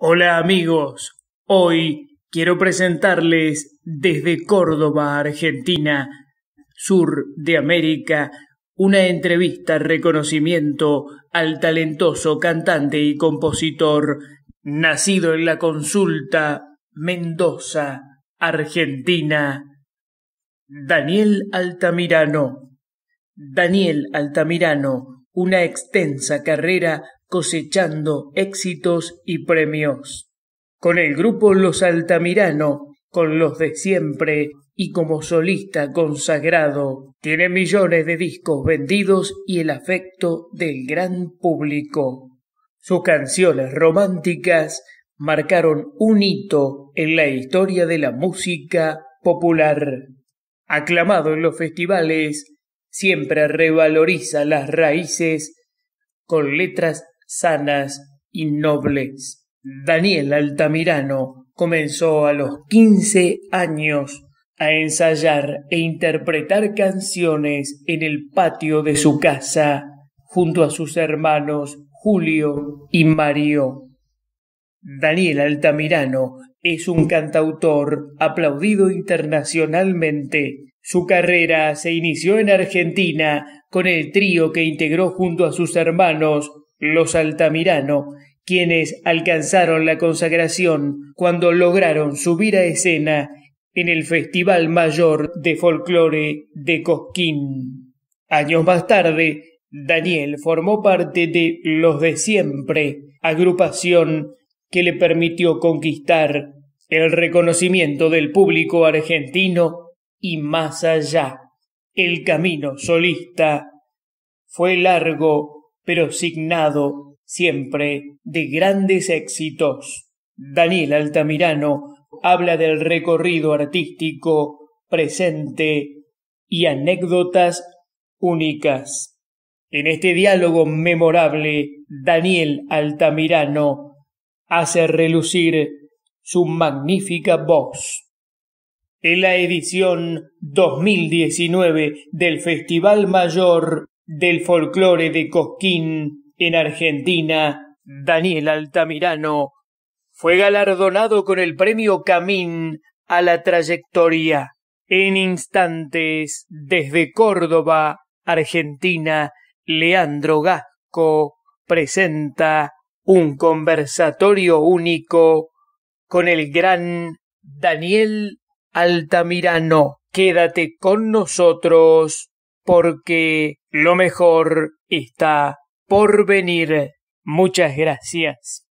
Hola amigos, hoy quiero presentarles desde Córdoba, Argentina, sur de América, una entrevista reconocimiento al talentoso cantante y compositor nacido en la consulta Mendoza, Argentina, Daniel Altamirano. Daniel Altamirano, una extensa carrera cosechando éxitos y premios. Con el grupo Los Altamirano, con los de siempre y como solista consagrado, tiene millones de discos vendidos y el afecto del gran público. Sus canciones románticas marcaron un hito en la historia de la música popular. Aclamado en los festivales, siempre revaloriza las raíces con letras sanas y nobles. Daniel Altamirano comenzó a los quince años a ensayar e interpretar canciones en el patio de su casa junto a sus hermanos Julio y Mario. Daniel Altamirano es un cantautor aplaudido internacionalmente. Su carrera se inició en Argentina con el trío que integró junto a sus hermanos los Altamirano, quienes alcanzaron la consagración cuando lograron subir a escena en el Festival Mayor de Folclore de Cosquín. Años más tarde, Daniel formó parte de Los de Siempre, agrupación que le permitió conquistar el reconocimiento del público argentino y más allá. El camino solista fue largo pero signado siempre de grandes éxitos. Daniel Altamirano habla del recorrido artístico presente y anécdotas únicas. En este diálogo memorable, Daniel Altamirano hace relucir su magnífica voz. En la edición 2019 del Festival Mayor del folclore de Cosquín en Argentina, Daniel Altamirano, fue galardonado con el premio Camín a la trayectoria. En instantes, desde Córdoba, Argentina, Leandro Gasco presenta un conversatorio único con el gran Daniel Altamirano. Quédate con nosotros porque lo mejor está por venir. Muchas gracias.